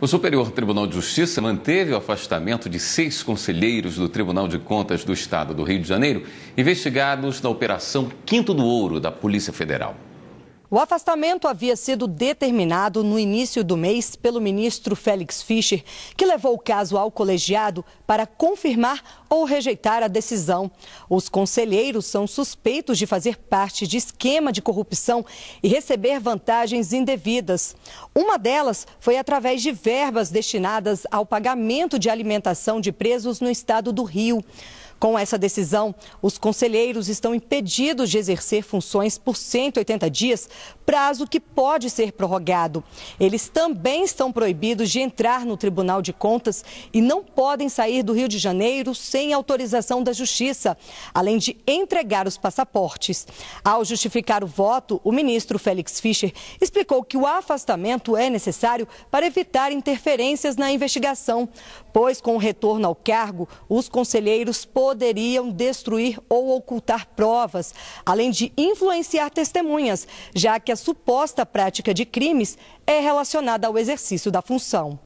O Superior Tribunal de Justiça manteve o afastamento de seis conselheiros do Tribunal de Contas do Estado do Rio de Janeiro, investigados na Operação Quinto do Ouro da Polícia Federal. O afastamento havia sido determinado no início do mês pelo ministro Félix Fischer, que levou o caso ao colegiado para confirmar ou rejeitar a decisão. Os conselheiros são suspeitos de fazer parte de esquema de corrupção e receber vantagens indevidas. Uma delas foi através de verbas destinadas ao pagamento de alimentação de presos no estado do Rio. Com essa decisão, os conselheiros estão impedidos de exercer funções por 180 dias, prazo que pode ser prorrogado. Eles também estão proibidos de entrar no Tribunal de Contas e não podem sair do Rio de Janeiro sem autorização da Justiça, além de entregar os passaportes. Ao justificar o voto, o ministro Félix Fischer explicou que o afastamento é necessário para evitar interferências na investigação, pois com o retorno ao cargo, os conselheiros poderão poderiam destruir ou ocultar provas, além de influenciar testemunhas, já que a suposta prática de crimes é relacionada ao exercício da função.